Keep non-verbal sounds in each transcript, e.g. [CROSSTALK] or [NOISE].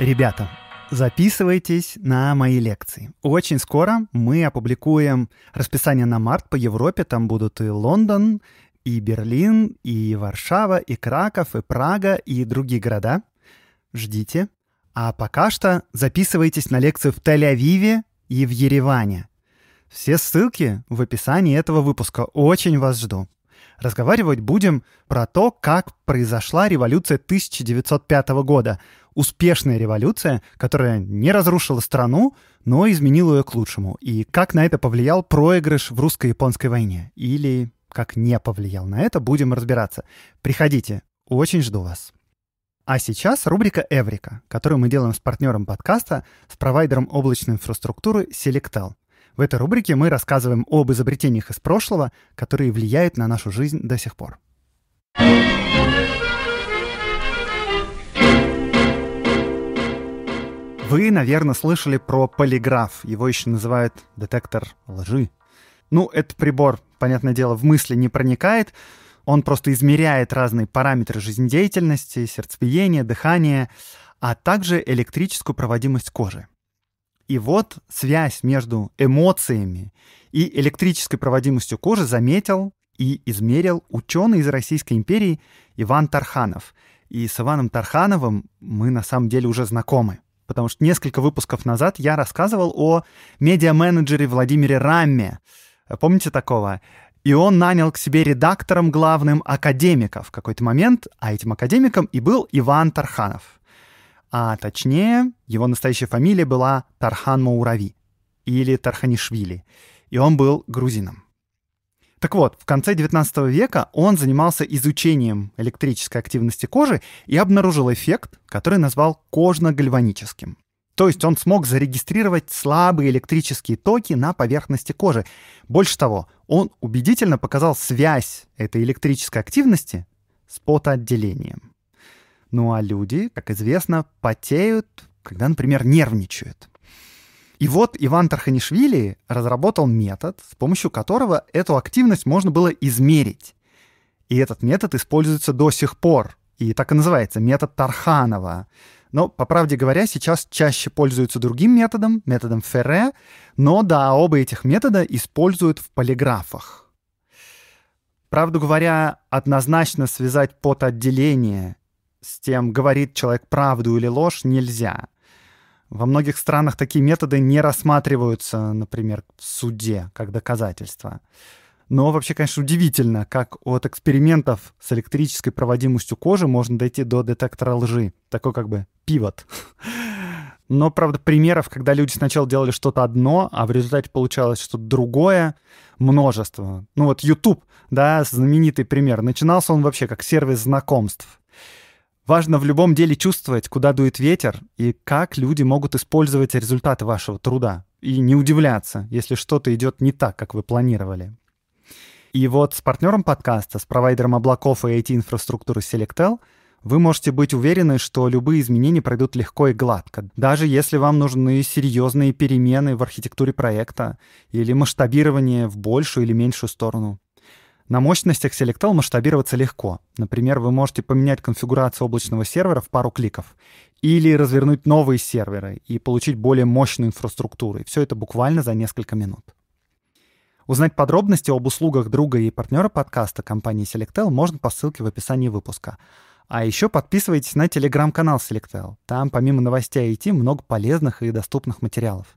Ребята, записывайтесь на мои лекции. Очень скоро мы опубликуем расписание на март по Европе. Там будут и Лондон, и Берлин, и Варшава, и Краков, и Прага, и другие города. Ждите. А пока что записывайтесь на лекцию в Тель-Авиве и в Ереване. Все ссылки в описании этого выпуска. Очень вас жду. Разговаривать будем про то, как произошла революция 1905 года – успешная революция, которая не разрушила страну, но изменила ее к лучшему. И как на это повлиял проигрыш в русско-японской войне? Или как не повлиял на это, будем разбираться. Приходите, очень жду вас. А сейчас рубрика «Эврика», которую мы делаем с партнером подкаста, с провайдером облачной инфраструктуры Selectal. В этой рубрике мы рассказываем об изобретениях из прошлого, которые влияют на нашу жизнь до сих пор. Вы, наверное, слышали про полиграф. Его еще называют детектор лжи. Ну, этот прибор, понятное дело, в мысли не проникает. Он просто измеряет разные параметры жизнедеятельности, сердцебиение, дыхание, а также электрическую проводимость кожи. И вот связь между эмоциями и электрической проводимостью кожи заметил и измерил ученый из Российской империи Иван Тарханов. И с Иваном Тархановым мы на самом деле уже знакомы потому что несколько выпусков назад я рассказывал о медиа-менеджере Владимире Рамме. Помните такого? И он нанял к себе редактором главным академика в какой-то момент, а этим академиком и был Иван Тарханов. А точнее, его настоящая фамилия была Тархан Маурави или Тарханишвили, и он был грузином. Так вот, в конце 19 века он занимался изучением электрической активности кожи и обнаружил эффект, который назвал кожно-гальваническим. То есть он смог зарегистрировать слабые электрические токи на поверхности кожи. Больше того, он убедительно показал связь этой электрической активности с потоотделением. Ну а люди, как известно, потеют, когда, например, нервничают. И вот Иван Тарханишвили разработал метод, с помощью которого эту активность можно было измерить. И этот метод используется до сих пор, и так и называется метод Тарханова. Но, по правде говоря, сейчас чаще пользуются другим методом, методом Ферре, но да, оба этих метода используют в полиграфах. Правду говоря, однозначно связать под отделение с тем, говорит человек правду или ложь, нельзя — во многих странах такие методы не рассматриваются, например, в суде как доказательства. Но вообще, конечно, удивительно, как от экспериментов с электрической проводимостью кожи можно дойти до детектора лжи. Такой как бы пивот. [LAUGHS] Но, правда, примеров, когда люди сначала делали что-то одно, а в результате получалось что-то другое, множество. Ну вот YouTube, да, знаменитый пример. Начинался он вообще как сервис знакомств. Важно в любом деле чувствовать, куда дует ветер и как люди могут использовать результаты вашего труда. И не удивляться, если что-то идет не так, как вы планировали. И вот с партнером подкаста, с провайдером облаков и IT-инфраструктуры Selectel вы можете быть уверены, что любые изменения пройдут легко и гладко, даже если вам нужны серьезные перемены в архитектуре проекта или масштабирование в большую или меньшую сторону. На мощностях Selectel масштабироваться легко. Например, вы можете поменять конфигурацию облачного сервера в пару кликов или развернуть новые серверы и получить более мощную инфраструктуру. И все это буквально за несколько минут. Узнать подробности об услугах друга и партнера подкаста компании Selectel можно по ссылке в описании выпуска. А еще подписывайтесь на телеграм-канал Selectel. Там помимо новостей IT много полезных и доступных материалов.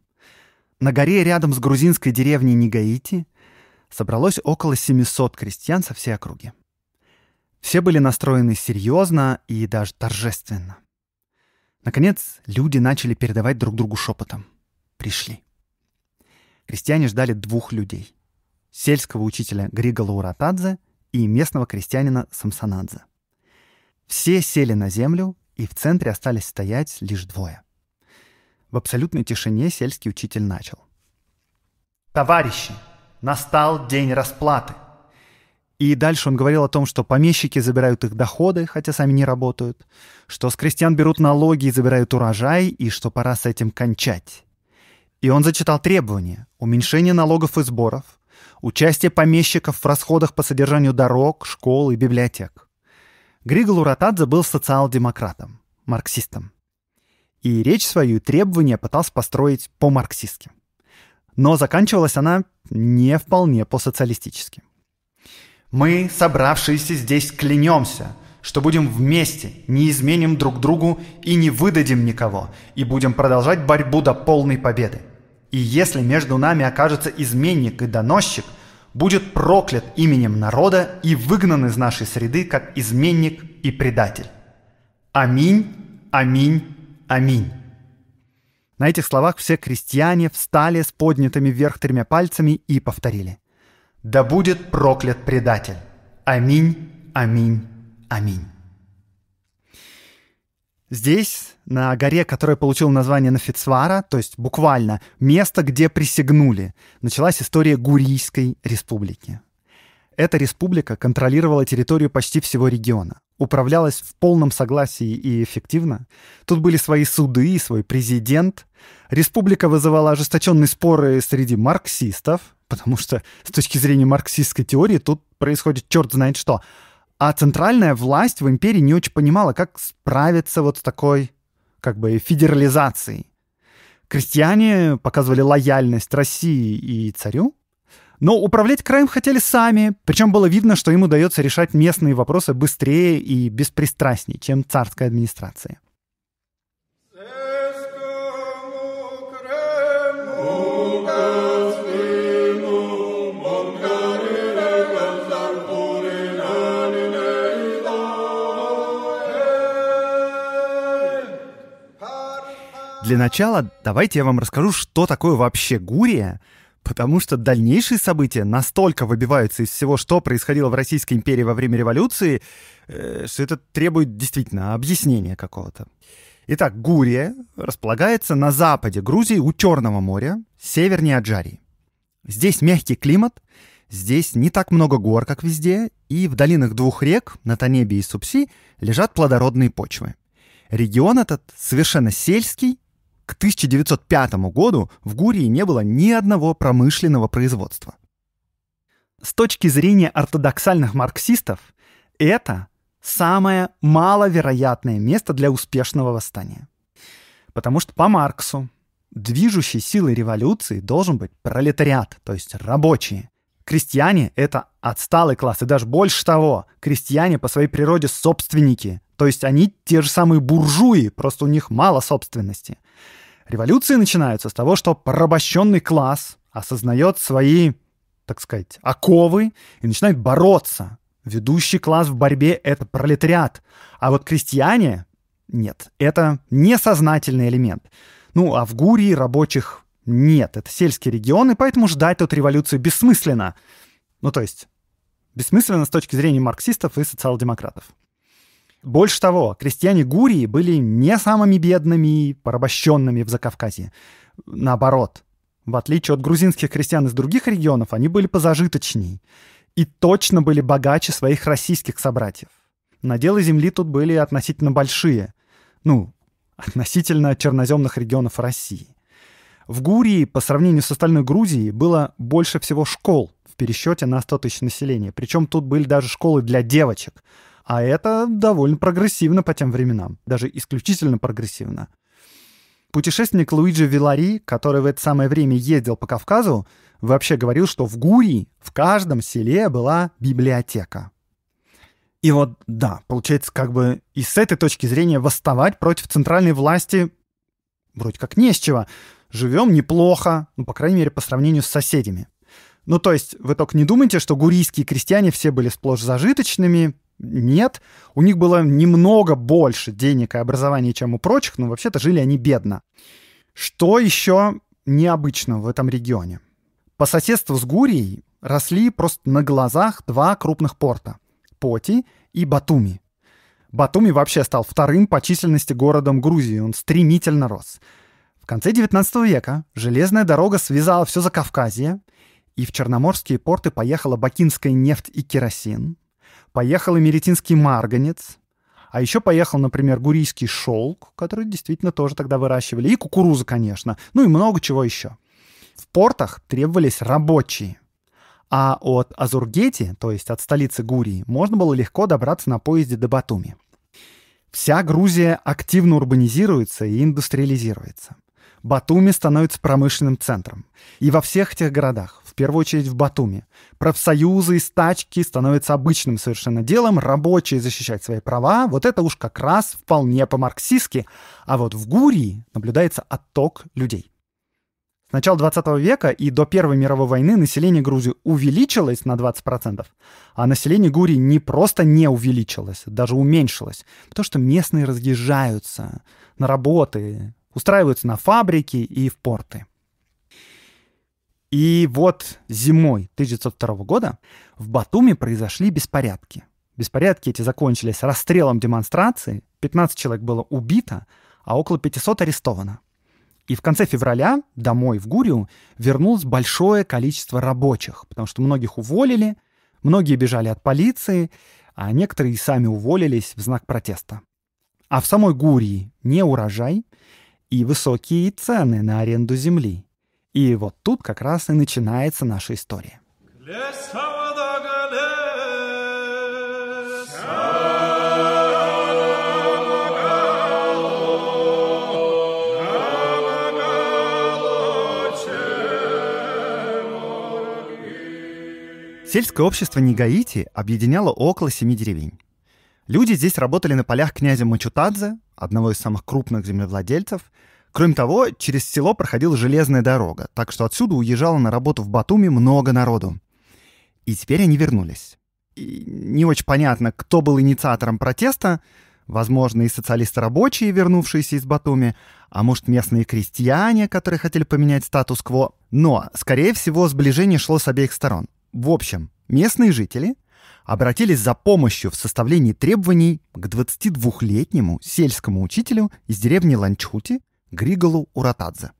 На горе рядом с грузинской деревней Нигаити собралось около 700 крестьян со всей округи. Все были настроены серьезно и даже торжественно. Наконец, люди начали передавать друг другу шепотом. Пришли. Крестьяне ждали двух людей. Сельского учителя Грига Лауратадзе и местного крестьянина Самсонадзе. Все сели на землю, и в центре остались стоять лишь двое — в абсолютной тишине сельский учитель начал. «Товарищи, настал день расплаты!» И дальше он говорил о том, что помещики забирают их доходы, хотя сами не работают, что с крестьян берут налоги и забирают урожай, и что пора с этим кончать. И он зачитал требования – уменьшение налогов и сборов, участие помещиков в расходах по содержанию дорог, школ и библиотек. Григол Луратадзе был социал-демократом, марксистом и речь свою, и требования пытался построить по-марксистски. Но заканчивалась она не вполне по-социалистически. «Мы, собравшиеся здесь, клянемся, что будем вместе, не изменим друг другу и не выдадим никого, и будем продолжать борьбу до полной победы. И если между нами окажется изменник и доносчик, будет проклят именем народа и выгнан из нашей среды как изменник и предатель. Аминь, аминь, Аминь. На этих словах все крестьяне встали с поднятыми вверх тремя пальцами и повторили. «Да будет проклят предатель! Аминь, аминь, аминь!» Здесь, на горе, которая получила название Нафицвара, то есть буквально место, где присягнули, началась история Гурийской республики. Эта республика контролировала территорию почти всего региона, управлялась в полном согласии и эффективно. Тут были свои суды и свой президент. Республика вызывала ожесточенные споры среди марксистов, потому что с точки зрения марксистской теории тут происходит черт знает что. А центральная власть в империи не очень понимала, как справиться вот с такой как бы федерализацией. Крестьяне показывали лояльность России и царю, но управлять краем хотели сами, причем было видно, что им удается решать местные вопросы быстрее и беспристрастнее, чем царская администрация. Для начала давайте я вам расскажу, что такое вообще Гурия, Потому что дальнейшие события настолько выбиваются из всего, что происходило в Российской империи во время революции, э, что это требует действительно объяснения какого-то. Итак, Гурия располагается на западе Грузии у Черного моря, севернее Аджарии. Здесь мягкий климат, здесь не так много гор, как везде, и в долинах двух рек, Натанеби и Супси, лежат плодородные почвы. Регион этот совершенно сельский к 1905 году в Гурии не было ни одного промышленного производства. С точки зрения ортодоксальных марксистов, это самое маловероятное место для успешного восстания. Потому что по Марксу движущей силой революции должен быть пролетариат, то есть рабочие. Крестьяне — это отсталый класс, и даже больше того, крестьяне по своей природе собственники, то есть они те же самые буржуи, просто у них мало собственности. Революции начинаются с того, что порабощенный класс осознает свои, так сказать, оковы и начинает бороться. Ведущий класс в борьбе — это пролетариат. А вот крестьяне — нет, это несознательный элемент. Ну, а в Гурии рабочих нет, это сельские регионы, поэтому ждать тут революцию бессмысленно. Ну, то есть, бессмысленно с точки зрения марксистов и социал-демократов. Больше того, крестьяне Гурии были не самыми бедными и порабощенными в Закавказье. Наоборот, в отличие от грузинских крестьян из других регионов, они были позажиточней и точно были богаче своих российских собратьев. Наделы земли тут были относительно большие, ну, относительно черноземных регионов России. В Гурии, по сравнению с остальной Грузией, было больше всего школ в пересчете на 100 тысяч населения. Причем тут были даже школы для девочек — а это довольно прогрессивно по тем временам, даже исключительно прогрессивно. Путешественник Луиджи Вилари, который в это самое время ездил по Кавказу, вообще говорил, что в Гурии в каждом селе была библиотека. И вот, да, получается, как бы и с этой точки зрения восставать против центральной власти вроде как не с чего. Живем неплохо, ну, по крайней мере, по сравнению с соседями. Ну, то есть, вы только не думайте, что гурийские крестьяне все были сплошь зажиточными, нет. У них было немного больше денег и образования, чем у прочих, но вообще-то жили они бедно. Что еще необычно в этом регионе? По соседству с Гурией росли просто на глазах два крупных порта — Поти и Батуми. Батуми вообще стал вторым по численности городом Грузии, он стремительно рос. В конце 19 века железная дорога связала все за Кавказье, и в черноморские порты поехала бакинская нефть и керосин, Поехал эмеретинский марганец, а еще поехал, например, гурийский шелк, который действительно тоже тогда выращивали, и кукуруза, конечно, ну и много чего еще. В портах требовались рабочие. А от Азургети, то есть от столицы Гурии, можно было легко добраться на поезде до Батуми. Вся Грузия активно урбанизируется и индустриализируется. Батуми становится промышленным центром. И во всех этих городах, в первую очередь в Батуми. Профсоюзы и стачки становятся обычным совершенно делом, рабочие защищать свои права, вот это уж как раз вполне по-марксистски, а вот в Гурии наблюдается отток людей. С начала 20 века и до Первой мировой войны население Грузии увеличилось на 20%, а население Гурии не просто не увеличилось, даже уменьшилось, потому что местные разъезжаются на работы, устраиваются на фабрики и в порты. И вот зимой 1902 года в Батуми произошли беспорядки. Беспорядки эти закончились расстрелом демонстрации, 15 человек было убито, а около 500 арестовано. И в конце февраля домой в Гурию вернулось большое количество рабочих, потому что многих уволили, многие бежали от полиции, а некоторые и сами уволились в знак протеста. А в самой Гурии не урожай и высокие цены на аренду земли – и вот тут как раз и начинается наша история. Сельское общество Нигаити объединяло около семи деревень. Люди здесь работали на полях князя Мачутадзе, одного из самых крупных землевладельцев – Кроме того, через село проходила железная дорога, так что отсюда уезжало на работу в Батуми много народу. И теперь они вернулись. И не очень понятно, кто был инициатором протеста, возможно, и социалисты-рабочие, вернувшиеся из Батуми, а может, местные крестьяне, которые хотели поменять статус-кво. Но, скорее всего, сближение шло с обеих сторон. В общем, местные жители обратились за помощью в составлении требований к 22-летнему сельскому учителю из деревни Ланчхути – Григолу Уратадзе.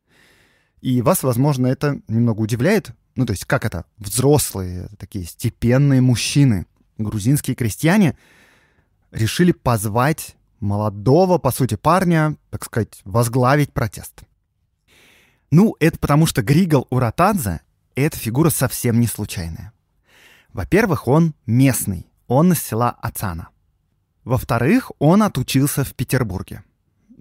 И вас, возможно, это немного удивляет. Ну, то есть, как это? Взрослые, такие степенные мужчины, грузинские крестьяне решили позвать молодого, по сути, парня, так сказать, возглавить протест. Ну, это потому что Григол Уратадзе — эта фигура совсем не случайная. Во-первых, он местный, он из села Ацана. Во-вторых, он отучился в Петербурге —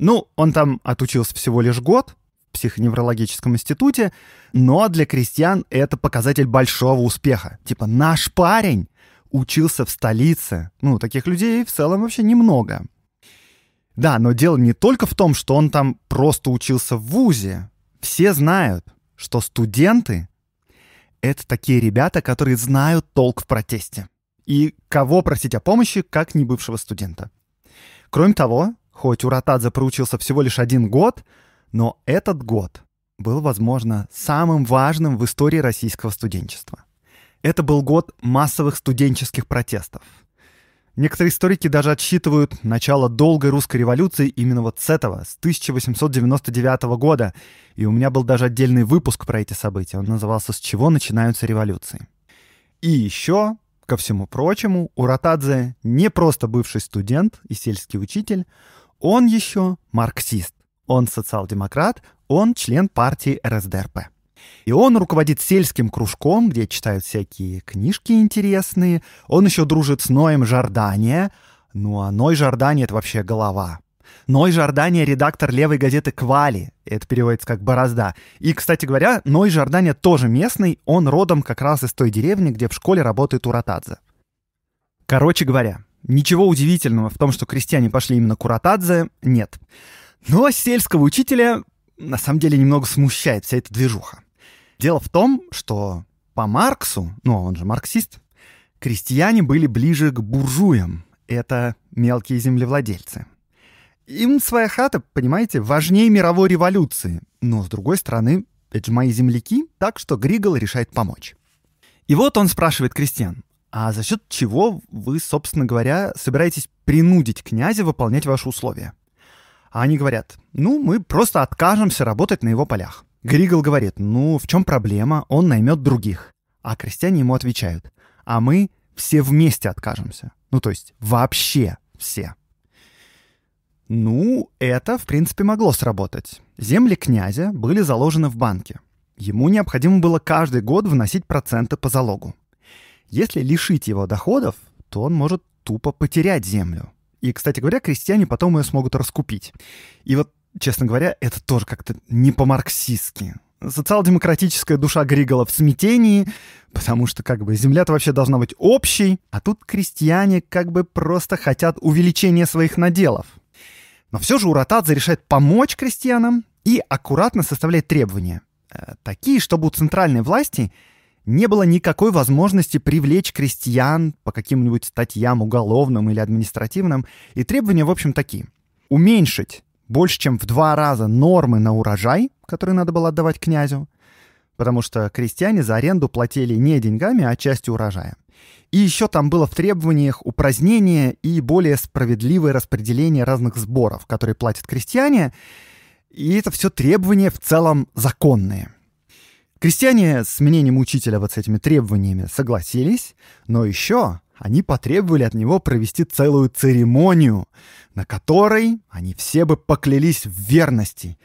ну, он там отучился всего лишь год в психоневрологическом институте, но для крестьян это показатель большого успеха. Типа наш парень учился в столице. Ну, таких людей в целом вообще немного. Да, но дело не только в том, что он там просто учился в ВУЗе. Все знают, что студенты — это такие ребята, которые знают толк в протесте. И кого просить о помощи, как не бывшего студента. Кроме того, Хоть Уратадзе проучился всего лишь один год, но этот год был, возможно, самым важным в истории российского студенчества. Это был год массовых студенческих протестов. Некоторые историки даже отсчитывают начало долгой русской революции именно вот с этого, с 1899 года. И у меня был даже отдельный выпуск про эти события. Он назывался «С чего начинаются революции?». И еще, ко всему прочему, Уратадзе не просто бывший студент и сельский учитель, он еще марксист. Он социал-демократ, он член партии РСДРП. И он руководит сельским кружком, где читают всякие книжки интересные. Он еще дружит с Ноем Жордания. Ну а Ной Жордания — это вообще голова. Ной Жордания — редактор левой газеты «Квали». Это переводится как «борозда». И, кстати говоря, Ной Жордания тоже местный. Он родом как раз из той деревни, где в школе работает Уратадзе. Короче говоря, Ничего удивительного в том, что крестьяне пошли именно Куратадзе, нет. Но сельского учителя на самом деле немного смущает вся эта движуха. Дело в том, что по Марксу, ну а он же марксист, крестьяне были ближе к буржуям. Это мелкие землевладельцы. Им своя хата, понимаете, важнее мировой революции. Но, с другой стороны, это же мои земляки, так что Григол решает помочь. И вот он спрашивает крестьян, а за счет чего вы, собственно говоря, собираетесь принудить князя выполнять ваши условия? А они говорят, ну, мы просто откажемся работать на его полях. Григол говорит, ну, в чем проблема, он наймет других. А крестьяне ему отвечают, а мы все вместе откажемся. Ну, то есть вообще все. Ну, это, в принципе, могло сработать. Земли князя были заложены в банке. Ему необходимо было каждый год вносить проценты по залогу. Если лишить его доходов, то он может тупо потерять землю. И, кстати говоря, крестьяне потом ее смогут раскупить. И вот, честно говоря, это тоже как-то не по-марксистски. Социал-демократическая душа Григола в смятении, потому что как бы земля-то вообще должна быть общей, а тут крестьяне как бы просто хотят увеличения своих наделов. Но все же Уратадзе решает помочь крестьянам и аккуратно составлять требования. Э, такие, чтобы у центральной власти не было никакой возможности привлечь крестьян по каким-нибудь статьям уголовным или административным. И требования, в общем, такие. Уменьшить больше, чем в два раза нормы на урожай, которые надо было отдавать князю, потому что крестьяне за аренду платили не деньгами, а частью урожая. И еще там было в требованиях упразднение и более справедливое распределение разных сборов, которые платят крестьяне, и это все требования в целом законные – Крестьяне с мнением учителя вот с этими требованиями согласились, но еще они потребовали от него провести целую церемонию, на которой они все бы поклялись в верности.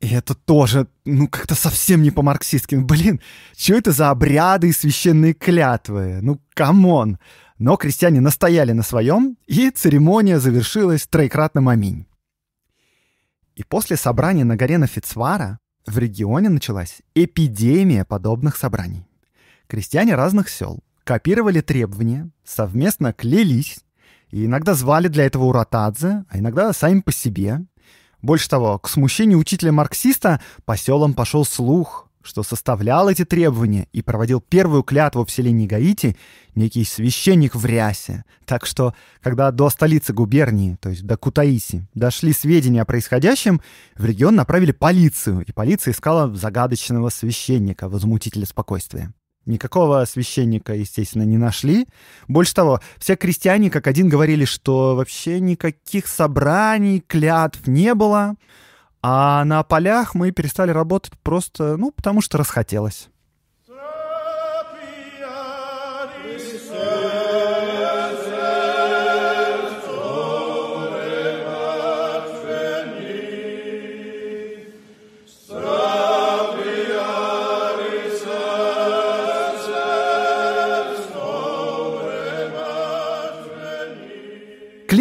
И это тоже, ну, как-то совсем не по-марксистски. Ну, блин, что это за обряды и священные клятвы? Ну, камон! Но крестьяне настояли на своем, и церемония завершилась троекратным аминь. И после собрания на горе Нафицвара в регионе началась эпидемия подобных собраний. Крестьяне разных сел копировали требования, совместно клялись, и иногда звали для этого Уратадзе, а иногда сами по себе. Больше того, к смущению учителя-марксиста по селам пошел слух, что составлял эти требования и проводил первую клятву в селении Гаити некий священник в рясе. Так что, когда до столицы губернии, то есть до Кутаиси, дошли сведения о происходящем, в регион направили полицию, и полиция искала загадочного священника, возмутителя спокойствия. Никакого священника, естественно, не нашли. Больше того, все крестьяне как один говорили, что вообще никаких собраний, клятв не было. А на полях мы перестали работать просто, ну, потому что расхотелось.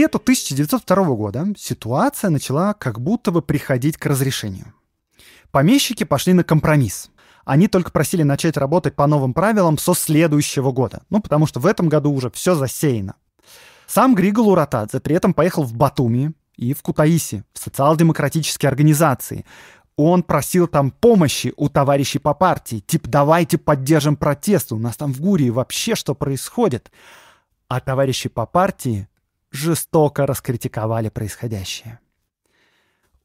лету 1902 года ситуация начала как будто бы приходить к разрешению. Помещики пошли на компромисс. Они только просили начать работать по новым правилам со следующего года. Ну, потому что в этом году уже все засеяно. Сам Григол Уратадзе при этом поехал в Батуми и в Кутаиси, в социал-демократические организации. Он просил там помощи у товарищей по партии. Типа, давайте поддержим протесты, у нас там в Гурии вообще что происходит. А товарищи по партии жестоко раскритиковали происходящее.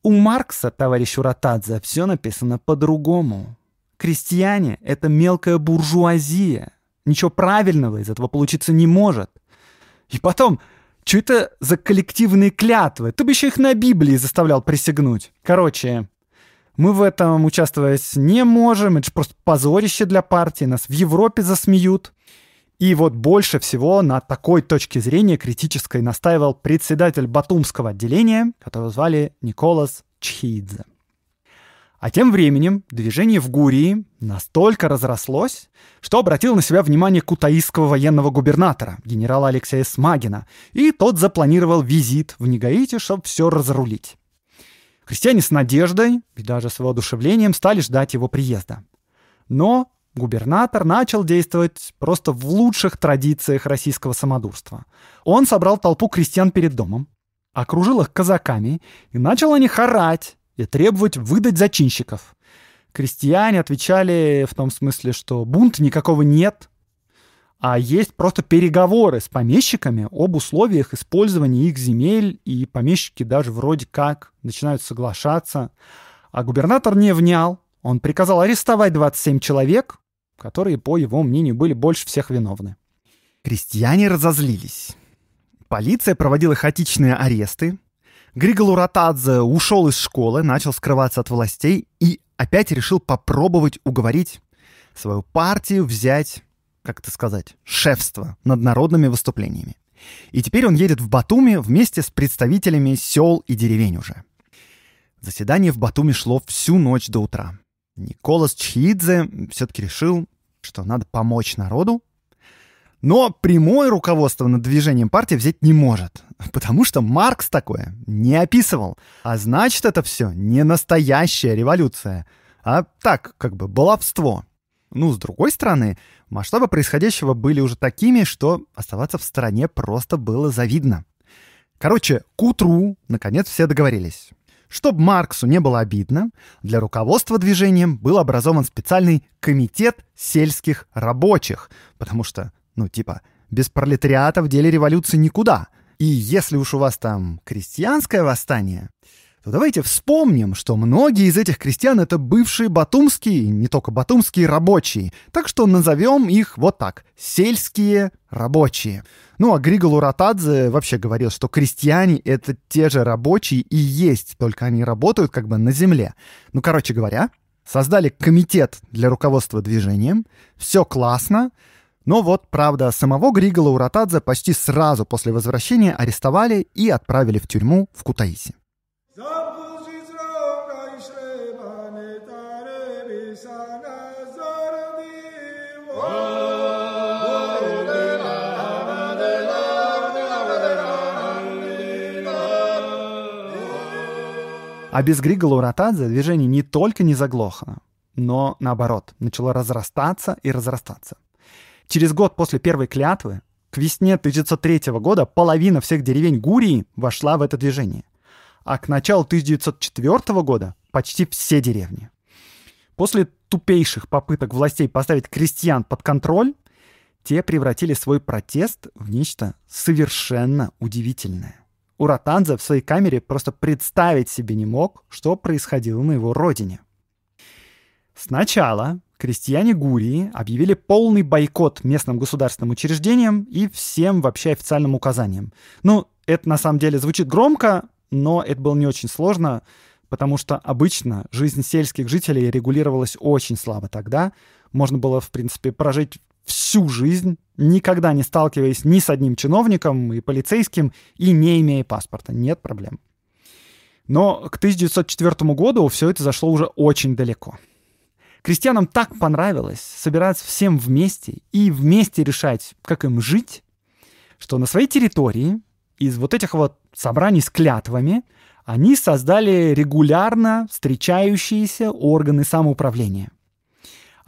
У Маркса, товарищ Уратадзе, все написано по-другому. Крестьяне — это мелкая буржуазия. Ничего правильного из этого получиться не может. И потом, что это за коллективные клятвы? Ты бы еще их на Библии заставлял присягнуть. Короче, мы в этом участвовать не можем. Это же просто позорище для партии. Нас в Европе засмеют. И вот больше всего на такой точке зрения критической настаивал председатель Батумского отделения, которого звали Николас Чхидзе. А тем временем движение в Гурии настолько разрослось, что обратил на себя внимание кутаистского военного губернатора, генерала Алексея Смагина, и тот запланировал визит в Негаите, чтобы все разрулить. Христиане с надеждой и даже с воодушевлением стали ждать его приезда. Но губернатор начал действовать просто в лучших традициях российского самодурства. Он собрал толпу крестьян перед домом, окружил их казаками и начал они хорать и требовать выдать зачинщиков. Крестьяне отвечали в том смысле, что бунт никакого нет, а есть просто переговоры с помещиками об условиях использования их земель, и помещики даже вроде как начинают соглашаться. А губернатор не внял, он приказал арестовать 27 человек, которые, по его мнению, были больше всех виновны. Крестьяне разозлились. Полиция проводила хаотичные аресты. Григолу Уратадзе ушел из школы, начал скрываться от властей и опять решил попробовать уговорить свою партию взять, как это сказать, шефство над народными выступлениями. И теперь он едет в Батуми вместе с представителями сел и деревень уже. Заседание в Батуми шло всю ночь до утра. Николас Чхидзе все-таки решил, что надо помочь народу, но прямое руководство над движением партии взять не может, [LAUGHS] потому что Маркс такое не описывал. А значит, это все не настоящая революция, а так, как бы, баловство. Ну, с другой стороны, масштабы происходящего были уже такими, что оставаться в стране просто было завидно. Короче, к утру, наконец, все договорились. Чтобы Марксу не было обидно, для руководства движением был образован специальный комитет сельских рабочих, потому что, ну типа, без пролетариата в деле революции никуда. И если уж у вас там крестьянское восстание, то давайте вспомним, что многие из этих крестьян — это бывшие батумские, не только батумские, рабочие. Так что назовем их вот так — сельские рабочие. Ну а Григол Уратадзе вообще говорил, что крестьяне — это те же рабочие и есть, только они работают как бы на земле. Ну, короче говоря, создали комитет для руководства движением, все классно, но вот, правда, самого Григола Уратадзе почти сразу после возвращения арестовали и отправили в тюрьму в Кутаиси. А без Григола Уратадзе движение не только не заглохло, но наоборот, начало разрастаться и разрастаться. Через год после первой клятвы, к весне 1903 года, половина всех деревень Гурии вошла в это движение. А к началу 1904 года почти все деревни. После тупейших попыток властей поставить крестьян под контроль, те превратили свой протест в нечто совершенно удивительное. Уратанза в своей камере просто представить себе не мог, что происходило на его родине. Сначала крестьяне Гурии объявили полный бойкот местным государственным учреждениям и всем вообще официальным указаниям. Ну, это на самом деле звучит громко, но это было не очень сложно, потому что обычно жизнь сельских жителей регулировалась очень слабо тогда. Можно было, в принципе, прожить всю жизнь, никогда не сталкиваясь ни с одним чиновником и полицейским, и не имея паспорта. Нет проблем. Но к 1904 году все это зашло уже очень далеко. Крестьянам так понравилось собираться всем вместе и вместе решать, как им жить, что на своей территории из вот этих вот собраний с клятвами они создали регулярно встречающиеся органы самоуправления –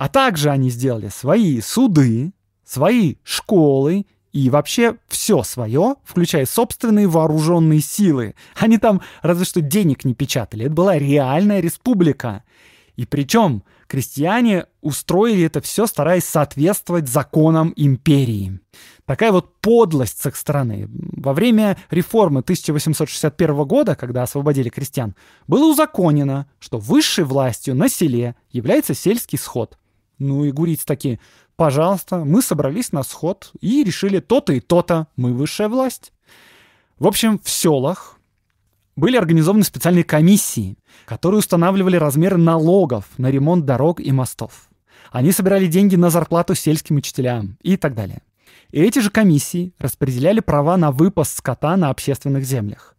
а также они сделали свои суды, свои школы и вообще все свое, включая собственные вооруженные силы. Они там разве что денег не печатали. Это была реальная республика. И причем крестьяне устроили это все, стараясь соответствовать законам империи. Такая вот подлость с их стороны. Во время реформы 1861 года, когда освободили крестьян, было узаконено, что высшей властью на селе является сельский сход. Ну и гурицы такие, пожалуйста, мы собрались на сход и решили то-то и то-то, мы высшая власть. В общем, в селах были организованы специальные комиссии, которые устанавливали размеры налогов на ремонт дорог и мостов. Они собирали деньги на зарплату сельским учителям и так далее. И эти же комиссии распределяли права на выпас скота на общественных землях.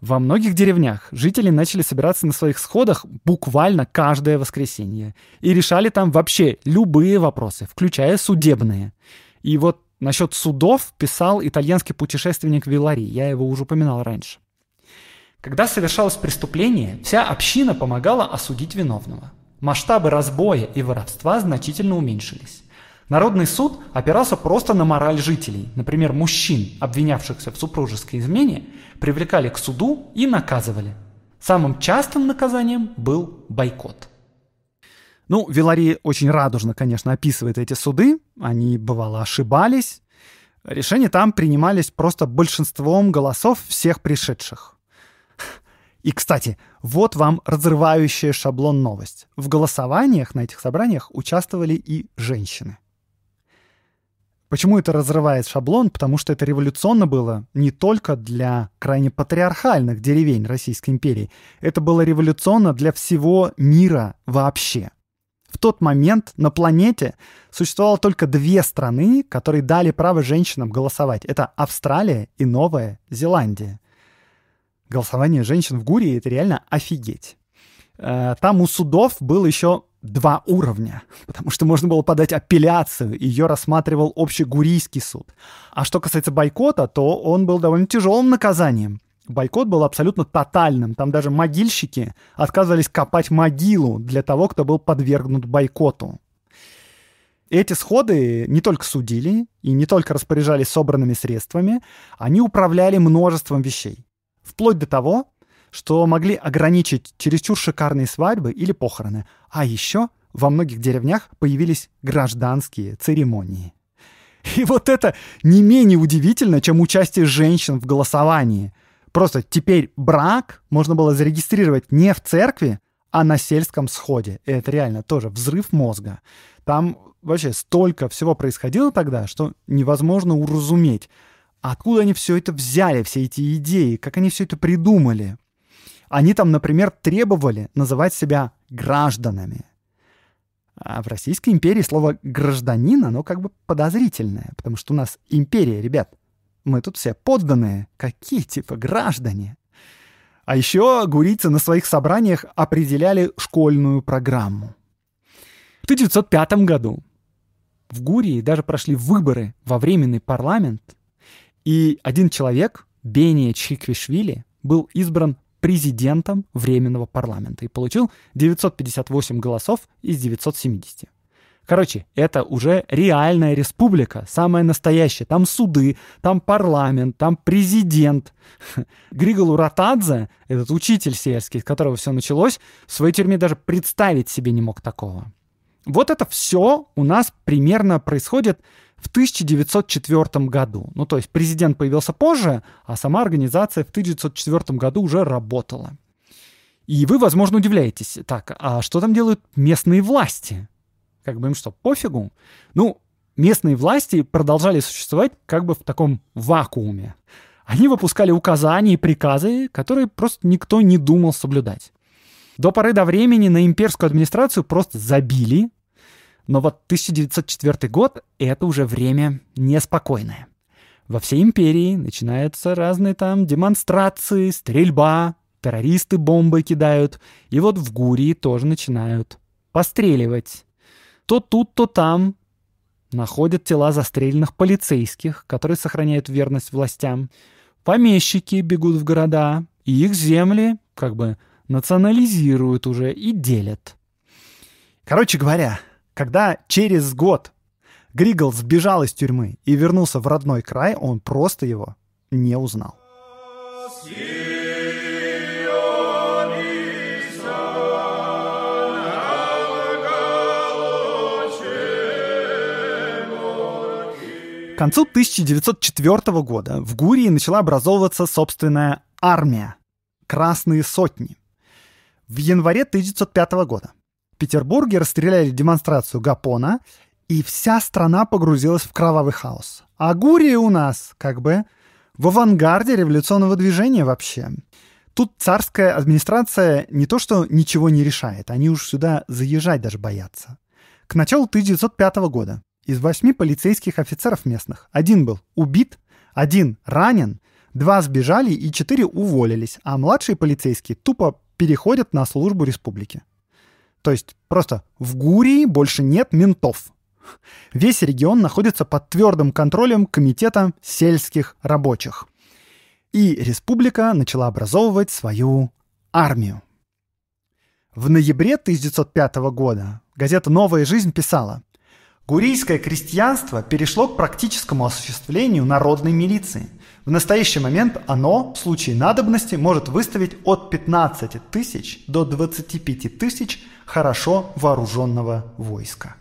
Во многих деревнях жители начали собираться на своих сходах буквально каждое воскресенье и решали там вообще любые вопросы, включая судебные. И вот насчет судов писал итальянский путешественник Вилари, я его уже упоминал раньше. Когда совершалось преступление, вся община помогала осудить виновного. Масштабы разбоя и воровства значительно уменьшились. Народный суд опирался просто на мораль жителей. Например, мужчин, обвинявшихся в супружеской измене, привлекали к суду и наказывали. Самым частым наказанием был бойкот. Ну, Вилари очень радужно, конечно, описывает эти суды. Они, бывало, ошибались. Решения там принимались просто большинством голосов всех пришедших. И, кстати, вот вам разрывающая шаблон новость. В голосованиях на этих собраниях участвовали и женщины. Почему это разрывает шаблон? Потому что это революционно было не только для крайне патриархальных деревень Российской империи. Это было революционно для всего мира вообще. В тот момент на планете существовало только две страны, которые дали право женщинам голосовать. Это Австралия и Новая Зеландия. Голосование женщин в Гурии — это реально офигеть. Э, там у судов было еще два уровня, потому что можно было подать апелляцию, ее рассматривал общегурийский суд. А что касается бойкота, то он был довольно тяжелым наказанием. Бойкот был абсолютно тотальным, там даже могильщики отказывались копать могилу для того, кто был подвергнут бойкоту. Эти сходы не только судили и не только распоряжались собранными средствами, они управляли множеством вещей. Вплоть до того, что могли ограничить чересчур шикарные свадьбы или похороны. А еще во многих деревнях появились гражданские церемонии. И вот это не менее удивительно, чем участие женщин в голосовании. Просто теперь брак можно было зарегистрировать не в церкви, а на сельском сходе. И это реально тоже взрыв мозга. Там вообще столько всего происходило тогда, что невозможно уразуметь, откуда они все это взяли, все эти идеи, как они все это придумали. Они там, например, требовали называть себя гражданами. А в Российской империи слово «гражданин» оно как бы подозрительное, потому что у нас империя, ребят. Мы тут все подданные. Какие типа граждане? А еще гурицы на своих собраниях определяли школьную программу. В 1905 году в Гурии даже прошли выборы во Временный парламент, и один человек, Бения Чиквишвили, был избран президентом Временного парламента и получил 958 голосов из 970. Короче, это уже реальная республика, самая настоящая. Там суды, там парламент, там президент. [LAUGHS] Григолу Ротадзе, этот учитель сельский, с которого все началось, в своей тюрьме даже представить себе не мог такого. Вот это все у нас примерно происходит в 1904 году. Ну, то есть президент появился позже, а сама организация в 1904 году уже работала. И вы, возможно, удивляетесь, так, а что там делают местные власти? Как бы им что, пофигу? Ну, местные власти продолжали существовать как бы в таком вакууме. Они выпускали указания и приказы, которые просто никто не думал соблюдать. До поры до времени на имперскую администрацию просто забили, но вот 1904 год — это уже время неспокойное. Во всей империи начинаются разные там демонстрации, стрельба, террористы бомбы кидают. И вот в Гурии тоже начинают постреливать. То тут, то там находят тела застреленных полицейских, которые сохраняют верность властям. Помещики бегут в города, и их земли как бы национализируют уже и делят. Короче говоря, когда через год Григол сбежал из тюрьмы и вернулся в родной край, он просто его не узнал. К концу 1904 года в Гурии начала образовываться собственная армия – Красные сотни. В январе 1905 года Петербурге расстреляли демонстрацию Гапона, и вся страна погрузилась в кровавый хаос. А Гурия у нас, как бы, в авангарде революционного движения вообще. Тут царская администрация не то что ничего не решает, они уж сюда заезжать даже боятся. К началу 1905 года из восьми полицейских офицеров местных один был убит, один ранен, два сбежали и четыре уволились, а младшие полицейские тупо переходят на службу республики. То есть просто в Гурии больше нет ментов. Весь регион находится под твердым контролем Комитета сельских рабочих. И республика начала образовывать свою армию. В ноябре 1905 года газета «Новая жизнь» писала «Гурийское крестьянство перешло к практическому осуществлению народной милиции. В настоящий момент оно, в случае надобности, может выставить от 15 тысяч до 25 тысяч хорошо вооруженного войска.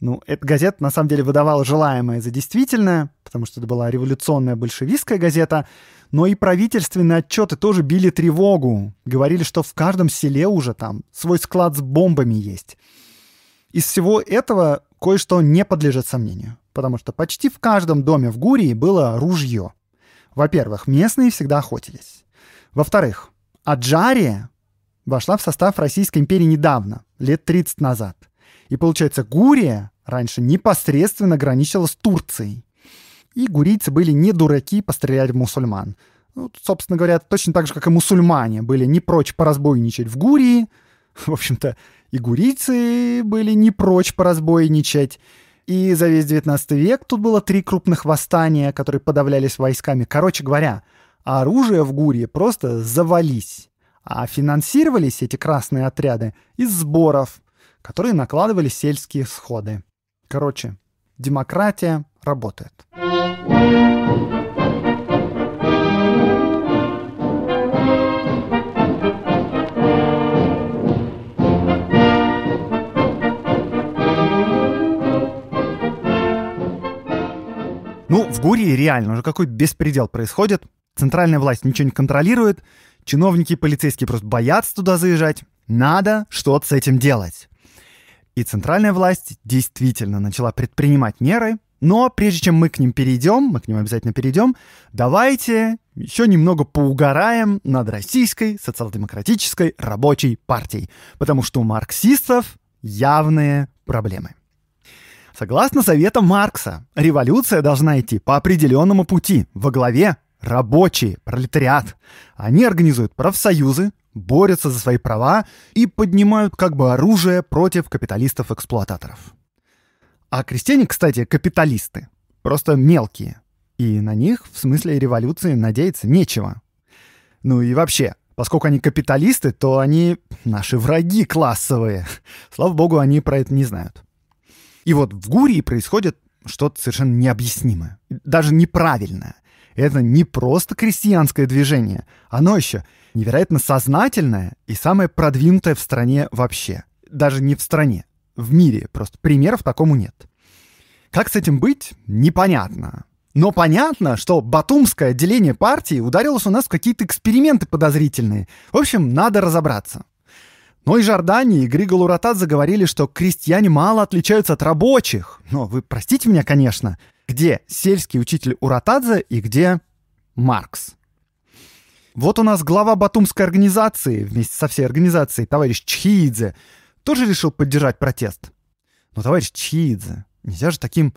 Ну, эта газета на самом деле выдавала желаемое за действительное, потому что это была революционная большевистская газета, но и правительственные отчеты тоже били тревогу. Говорили, что в каждом селе уже там свой склад с бомбами есть. Из всего этого кое-что не подлежит сомнению, потому что почти в каждом доме в Гурии было ружье. Во-первых, местные всегда охотились. Во-вторых, Аджария вошла в состав Российской империи недавно, лет 30 назад. И получается, Гурия раньше непосредственно граничила с Турцией. И гурийцы были не дураки пострелять в мусульман. Ну, собственно говоря, точно так же, как и мусульмане были не прочь поразбойничать в Гурии. [LAUGHS] В общем-то, и гурийцы были не прочь поразбойничать. И за весь 19 век тут было три крупных восстания, которые подавлялись войсками. Короче говоря, оружие в Гурии просто завались. А финансировались эти красные отряды из сборов, которые накладывали сельские сходы. Короче, демократия работает. Ну, в Гурии реально уже какой беспредел происходит. Центральная власть ничего не контролирует, Чиновники и полицейские просто боятся туда заезжать. Надо что-то с этим делать. И центральная власть действительно начала предпринимать меры, но прежде чем мы к ним перейдем, мы к ним обязательно перейдем, давайте еще немного поугараем над российской социал-демократической рабочей партией, потому что у марксистов явные проблемы. Согласно советам Маркса, революция должна идти по определенному пути, во главе рабочие, пролетариат. Они организуют профсоюзы, борются за свои права и поднимают как бы оружие против капиталистов-эксплуататоров. А крестьяне, кстати, капиталисты, просто мелкие. И на них, в смысле революции, надеяться нечего. Ну и вообще, поскольку они капиталисты, то они наши враги классовые. Слава богу, они про это не знают. И вот в Гурии происходит что-то совершенно необъяснимое, даже неправильное это не просто крестьянское движение, оно еще невероятно сознательное и самое продвинутое в стране вообще. Даже не в стране, в мире просто. Примеров такому нет. Как с этим быть, непонятно. Но понятно, что батумское отделение партии ударилось у нас в какие-то эксперименты подозрительные. В общем, надо разобраться. Но и Жордани, и Григолу Ротат заговорили, что крестьяне мало отличаются от рабочих. Но вы простите меня, конечно. Где сельский учитель Уратадзе и где Маркс? Вот у нас глава Батумской организации, вместе со всей организацией, товарищ Чхиидзе, тоже решил поддержать протест. Но, товарищ Чхиидзе, нельзя же таким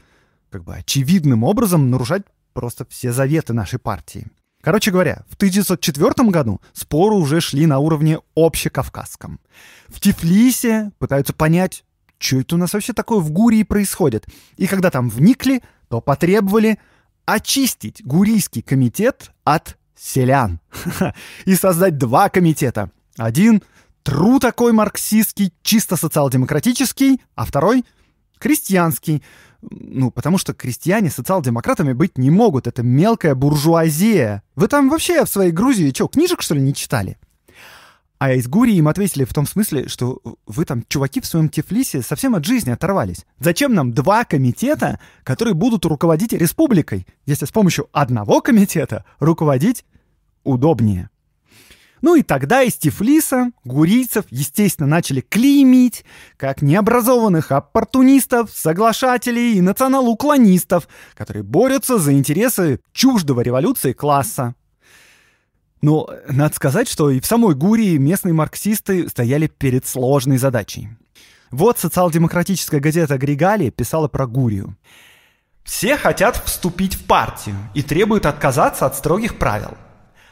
как бы очевидным образом нарушать просто все заветы нашей партии. Короче говоря, в 1904 году споры уже шли на уровне общекавказском. В Тифлисе пытаются понять, что это у нас вообще такое в Гурии происходит. И когда там вникли, то потребовали очистить Гурийский комитет от селян [LAUGHS] и создать два комитета. Один тру такой марксистский, чисто социал-демократический, а второй крестьянский, ну, потому что крестьяне социал-демократами быть не могут. Это мелкая буржуазия. Вы там вообще в своей Грузии что, книжек, что ли, не читали? А из Гурии им ответили в том смысле, что вы там, чуваки, в своем Тифлисе совсем от жизни оторвались. Зачем нам два комитета, которые будут руководить республикой, если с помощью одного комитета руководить удобнее? Ну и тогда из Тифлиса гурийцев, естественно, начали клеймить, как необразованных оппортунистов, соглашателей и национал-уклонистов, которые борются за интересы чуждого революции класса. Но надо сказать, что и в самой Гурии местные марксисты стояли перед сложной задачей. Вот социал-демократическая газета «Григалия» писала про Гурию. «Все хотят вступить в партию и требуют отказаться от строгих правил –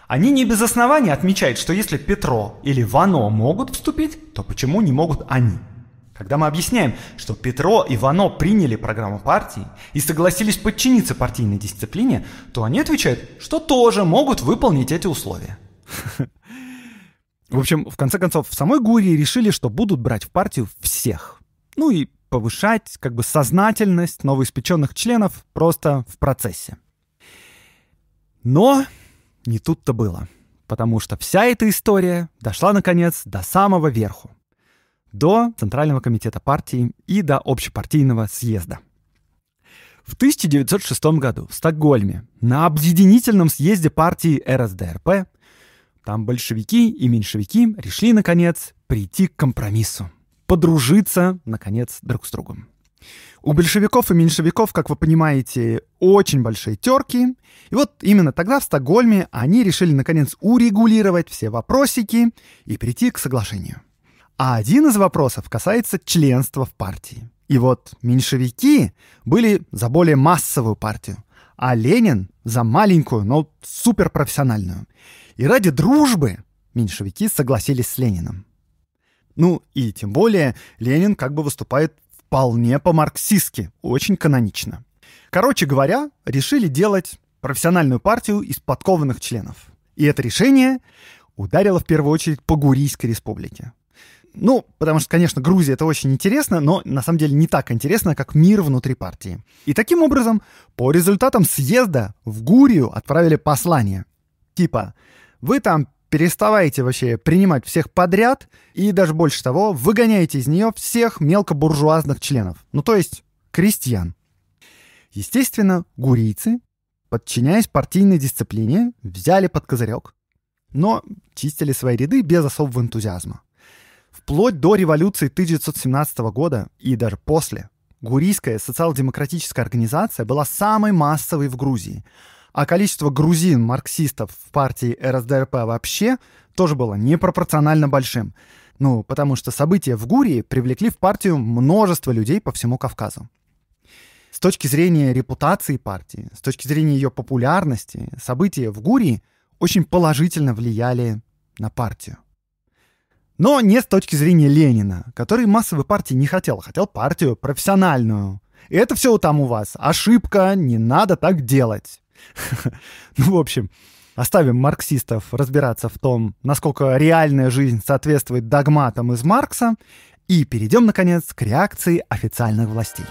они не без основания отмечают, что если Петро или Вано могут вступить, то почему не могут они? Когда мы объясняем, что Петро и Вано приняли программу партии и согласились подчиниться партийной дисциплине, то они отвечают, что тоже могут выполнить эти условия. В общем, в конце концов, в самой Гурии решили, что будут брать в партию всех. Ну и повышать как бы сознательность новоиспеченных членов просто в процессе. Но не тут-то было, потому что вся эта история дошла, наконец, до самого верху. До Центрального комитета партии и до общепартийного съезда. В 1906 году в Стокгольме на объединительном съезде партии РСДРП там большевики и меньшевики решили, наконец, прийти к компромиссу, подружиться, наконец, друг с другом. У большевиков и меньшевиков, как вы понимаете, очень большие терки. И вот именно тогда в Стокгольме они решили наконец урегулировать все вопросики и прийти к соглашению. А один из вопросов касается членства в партии. И вот меньшевики были за более массовую партию, а Ленин за маленькую, но суперпрофессиональную. И ради дружбы меньшевики согласились с Лениным. Ну и тем более Ленин как бы выступает вполне по-марксистски, очень канонично. Короче говоря, решили делать профессиональную партию из подкованных членов. И это решение ударило в первую очередь по Гурийской республике. Ну, потому что, конечно, Грузия это очень интересно, но на самом деле не так интересно, как мир внутри партии. И таким образом, по результатам съезда в Гурию отправили послание. Типа, вы там переставайте вообще принимать всех подряд и даже больше того, выгоняйте из нее всех мелкобуржуазных членов, ну то есть крестьян. Естественно, гурийцы, подчиняясь партийной дисциплине, взяли под козырек, но чистили свои ряды без особого энтузиазма. Вплоть до революции 1917 года и даже после Гурийская социал-демократическая организация была самой массовой в Грузии – а количество грузин-марксистов в партии РСДРП вообще тоже было непропорционально большим. Ну, потому что события в Гурии привлекли в партию множество людей по всему Кавказу. С точки зрения репутации партии, с точки зрения ее популярности, события в Гурии очень положительно влияли на партию. Но не с точки зрения Ленина, который массовой партии не хотел, хотел партию профессиональную. И это все там у вас. Ошибка, не надо так делать. [LAUGHS] Ну, в общем, оставим марксистов разбираться в том, насколько реальная жизнь соответствует догматам из Маркса, и перейдем, наконец, к реакции официальных властей.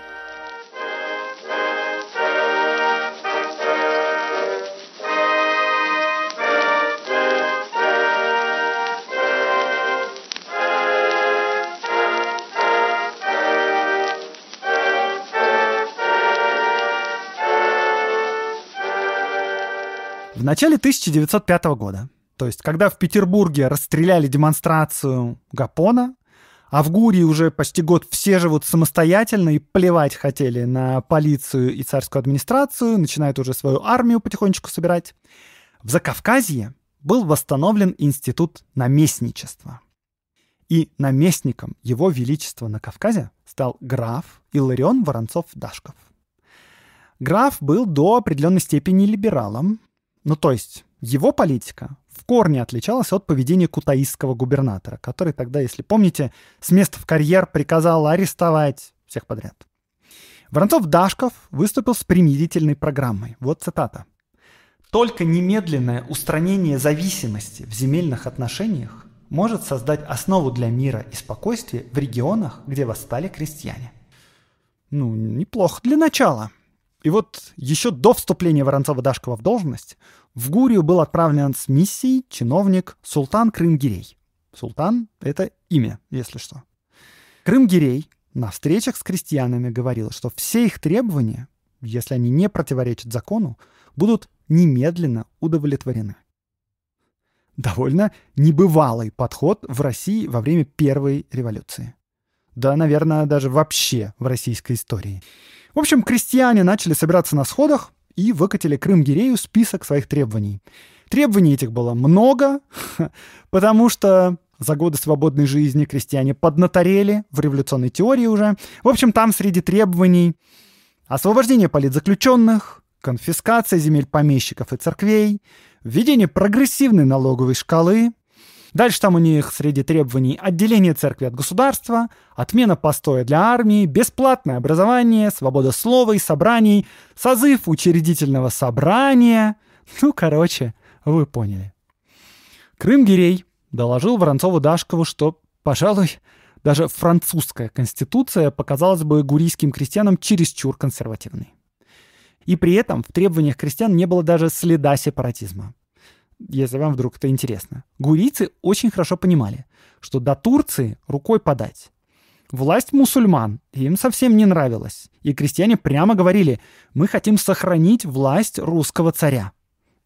В начале 1905 года, то есть когда в Петербурге расстреляли демонстрацию Гапона, а в Гурии уже почти год все живут самостоятельно и плевать хотели на полицию и царскую администрацию, начинают уже свою армию потихонечку собирать. В Закавказье был восстановлен институт наместничества. И наместником его величества на Кавказе стал граф Иларион Воронцов-Дашков. Граф был до определенной степени либералом, ну то есть его политика в корне отличалась от поведения кутаистского губернатора, который тогда, если помните, с места в карьер приказал арестовать всех подряд. Воронцов-Дашков выступил с примирительной программой. Вот цитата. «Только немедленное устранение зависимости в земельных отношениях может создать основу для мира и спокойствия в регионах, где восстали крестьяне». Ну, неплохо для начала – и вот еще до вступления Воронцова-Дашкова в должность в Гурию был отправлен с миссией чиновник Султан Крымгирей. Султан — это имя, если что. Крымгирей на встречах с крестьянами говорил, что все их требования, если они не противоречат закону, будут немедленно удовлетворены. Довольно небывалый подход в России во время Первой революции да, наверное, даже вообще в российской истории. В общем, крестьяне начали собираться на сходах и выкатили Крым-Гирею список своих требований. Требований этих было много, [LAUGHS] потому что за годы свободной жизни крестьяне поднаторели в революционной теории уже. В общем, там среди требований освобождение политзаключенных, конфискация земель помещиков и церквей, введение прогрессивной налоговой шкалы, Дальше там у них среди требований отделение церкви от государства, отмена постоя для армии, бесплатное образование, свобода слова и собраний, созыв учредительного собрания. Ну, короче, вы поняли. Крым-Гирей доложил Воронцову-Дашкову, что, пожалуй, даже французская конституция показалась бы гурийским крестьянам чересчур консервативной. И при этом в требованиях крестьян не было даже следа сепаратизма если вам вдруг это интересно. Гурийцы очень хорошо понимали, что до Турции рукой подать. Власть мусульман им совсем не нравилась, и крестьяне прямо говорили «мы хотим сохранить власть русского царя».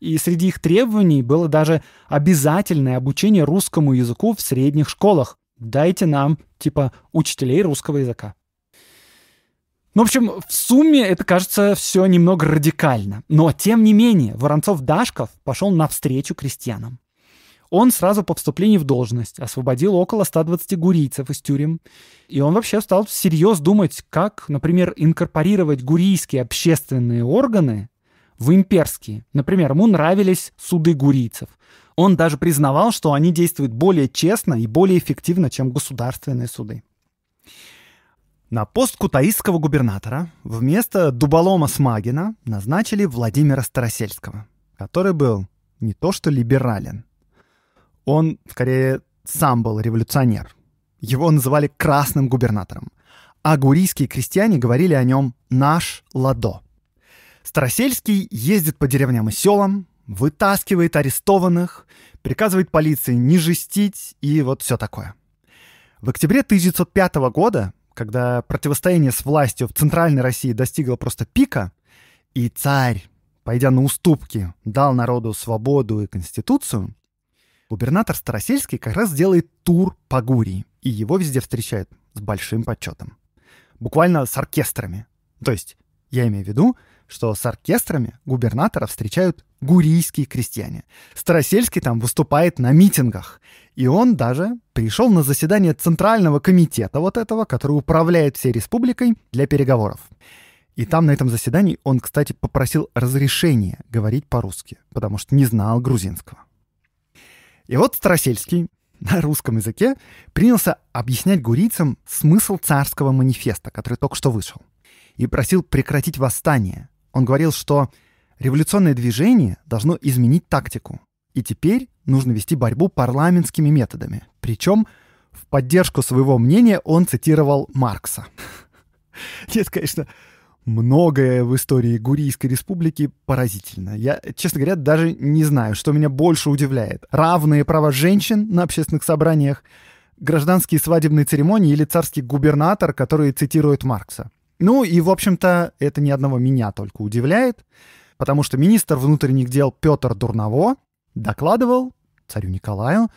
И среди их требований было даже обязательное обучение русскому языку в средних школах. Дайте нам, типа, учителей русского языка. Ну, в общем, в сумме это кажется все немного радикально. Но, тем не менее, Воронцов-Дашков пошел навстречу крестьянам. Он сразу по вступлению в должность освободил около 120 гурийцев из тюрем. И он вообще стал всерьез думать, как, например, инкорпорировать гурийские общественные органы в имперские. Например, ему нравились суды гурийцев. Он даже признавал, что они действуют более честно и более эффективно, чем государственные суды. На пост кутаистского губернатора вместо дуболома Смагина назначили Владимира Старосельского, который был не то что либерален. Он, скорее, сам был революционер. Его называли «красным губернатором», а гурийские крестьяне говорили о нем «наш ладо». Старосельский ездит по деревням и селам, вытаскивает арестованных, приказывает полиции не жестить и вот все такое. В октябре 1905 года когда противостояние с властью в центральной России достигло просто пика, и царь, пойдя на уступки, дал народу свободу и конституцию, губернатор Старосельский как раз делает тур по Гурии, и его везде встречают с большим почетом. Буквально с оркестрами. То есть, я имею в виду, что с оркестрами губернатора встречают гурийские крестьяне. Старосельский там выступает на митингах. И он даже пришел на заседание Центрального комитета вот этого, который управляет всей республикой, для переговоров. И там на этом заседании он, кстати, попросил разрешения говорить по-русски, потому что не знал грузинского. И вот Старосельский на русском языке принялся объяснять гурийцам смысл царского манифеста, который только что вышел, и просил прекратить восстание. Он говорил, что Революционное движение должно изменить тактику. И теперь нужно вести борьбу парламентскими методами. Причем в поддержку своего мнения он цитировал Маркса. [LAUGHS] Нет, конечно, многое в истории Гурийской республики поразительно. Я, честно говоря, даже не знаю, что меня больше удивляет. Равные права женщин на общественных собраниях, гражданские свадебные церемонии или царский губернатор, который цитирует Маркса. Ну и, в общем-то, это ни одного меня только удивляет потому что министр внутренних дел Петр Дурново докладывал царю Николаю,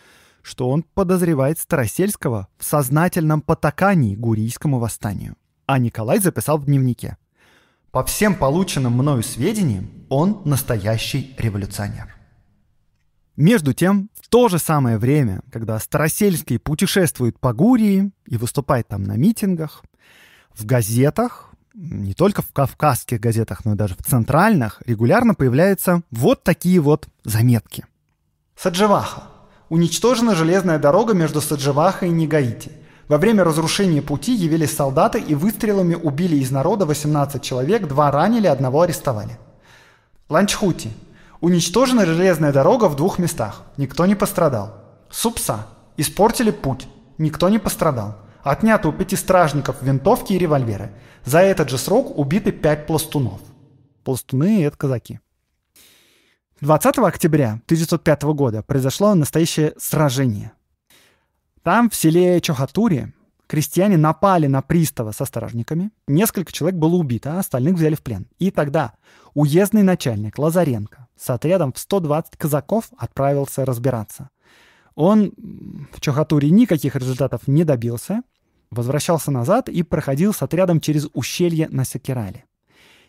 что он подозревает Старосельского в сознательном потакании гурийскому восстанию. А Николай записал в дневнике. «По всем полученным мною сведениям, он настоящий революционер». Между тем, в то же самое время, когда Старосельский путешествует по Гурии и выступает там на митингах, в газетах не только в кавказских газетах, но и даже в центральных, регулярно появляются вот такие вот заметки. Саджеваха. Уничтожена железная дорога между Саджевахой и Нигаити. Во время разрушения пути явились солдаты и выстрелами убили из народа 18 человек, два ранили, одного арестовали. Ланчхути. Уничтожена железная дорога в двух местах. Никто не пострадал. Супса. Испортили путь. Никто не пострадал. Отняты у пяти стражников винтовки и револьверы. За этот же срок убиты пять пластунов. Пластуны — это казаки. 20 октября 1905 года произошло настоящее сражение. Там, в селе Чохатури, крестьяне напали на пристава со стражниками. Несколько человек было убито, а остальных взяли в плен. И тогда уездный начальник Лазаренко с отрядом в 120 казаков отправился разбираться. Он в Чохатуре никаких результатов не добился, возвращался назад и проходил с отрядом через ущелье на Секерале.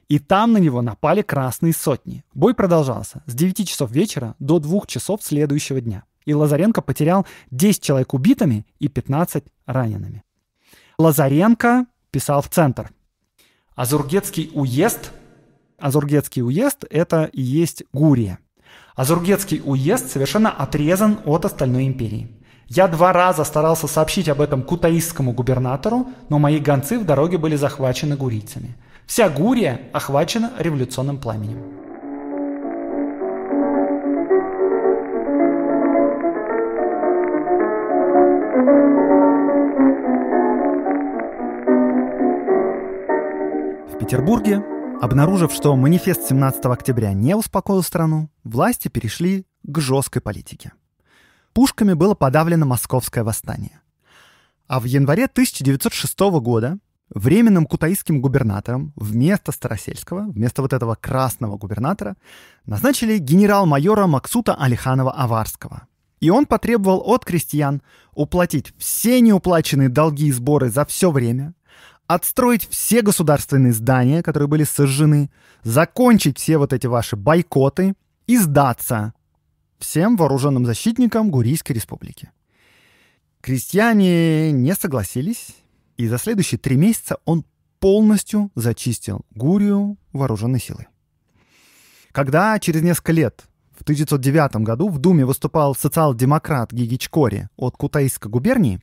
И там на него напали красные сотни. Бой продолжался с 9 часов вечера до 2 часов следующего дня. И Лазаренко потерял 10 человек убитыми и 15 ранеными. Лазаренко писал в центр. Азургетский уезд... Азургетский уезд — это и есть Гурия. Азургетский уезд совершенно отрезан от остальной империи. Я два раза старался сообщить об этом кутаистскому губернатору, но мои гонцы в дороге были захвачены гурийцами. Вся Гурия охвачена революционным пламенем. В Петербурге, обнаружив, что манифест 17 октября не успокоил страну, власти перешли к жесткой политике – пушками было подавлено московское восстание. А в январе 1906 года временным кутаистским губернатором вместо Старосельского, вместо вот этого красного губернатора, назначили генерал-майора Максута Алиханова-Аварского. И он потребовал от крестьян уплатить все неуплаченные долги и сборы за все время, отстроить все государственные здания, которые были сожжены, закончить все вот эти ваши бойкоты и сдаться всем вооруженным защитникам Гурийской республики. Крестьяне не согласились, и за следующие три месяца он полностью зачистил Гурию вооруженной силой. Когда через несколько лет, в 1909 году, в Думе выступал социал-демократ Гигичкори от Кутаисской губернии,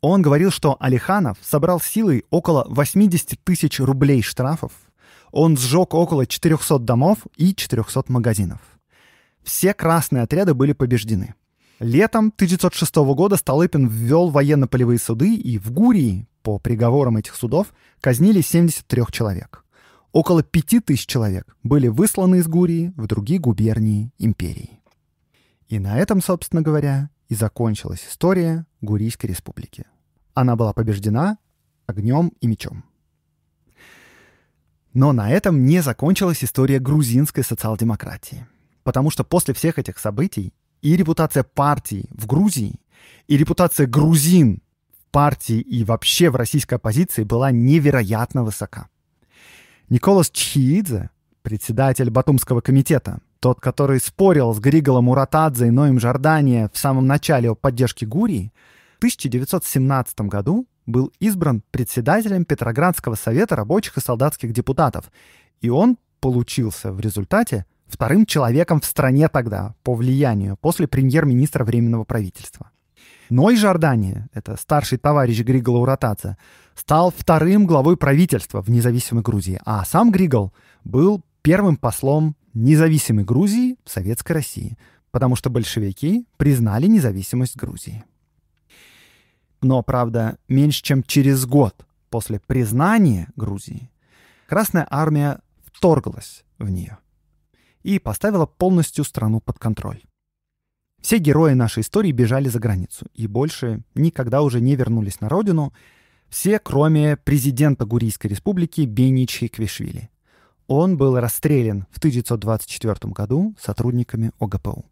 он говорил, что Алиханов собрал силой около 80 тысяч рублей штрафов, он сжег около 400 домов и 400 магазинов. Все красные отряды были побеждены. Летом 1906 года Столыпин ввел военно-полевые суды, и в Гурии, по приговорам этих судов, казнили 73 человек. Около 5000 человек были высланы из Гурии в другие губернии империи. И на этом, собственно говоря, и закончилась история Гурийской республики. Она была побеждена огнем и мечом. Но на этом не закончилась история грузинской социал-демократии – Потому что после всех этих событий и репутация партии в Грузии, и репутация грузин в партии и вообще в российской оппозиции была невероятно высока. Николас Чхиидзе, председатель Батумского комитета, тот, который спорил с Григолом Уратадзе и Ноем Жордания в самом начале о поддержке Гурии, в 1917 году был избран председателем Петроградского совета рабочих и солдатских депутатов, и он получился в результате вторым человеком в стране тогда по влиянию после премьер-министра Временного правительства. Но и Жордания, это старший товарищ Григола Уратадзе, стал вторым главой правительства в независимой Грузии, а сам Григол был первым послом независимой Грузии в Советской России, потому что большевики признали независимость Грузии. Но, правда, меньше чем через год после признания Грузии Красная Армия вторглась в нее и поставила полностью страну под контроль. Все герои нашей истории бежали за границу и больше никогда уже не вернулись на родину, все, кроме президента Гурийской республики Бени Квишвили. Он был расстрелян в 1924 году сотрудниками ОГПУ.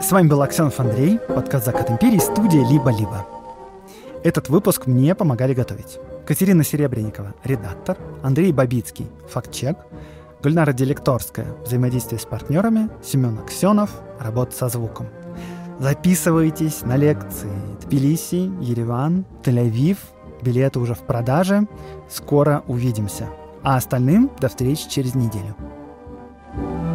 С вами был Аксенов Андрей, подкаст «Закат империи», студия «Либо-либо». Этот выпуск мне помогали готовить. Катерина Серебренникова, редактор, Андрей Бабицкий, фактчек, Гульнара Делекторская, взаимодействие с партнерами, Семен Аксенов, работа со звуком. Записывайтесь на лекции Тбилиси, Ереван, Тель-Авив. Билеты уже в продаже. Скоро увидимся. А остальным до встречи через неделю. thank you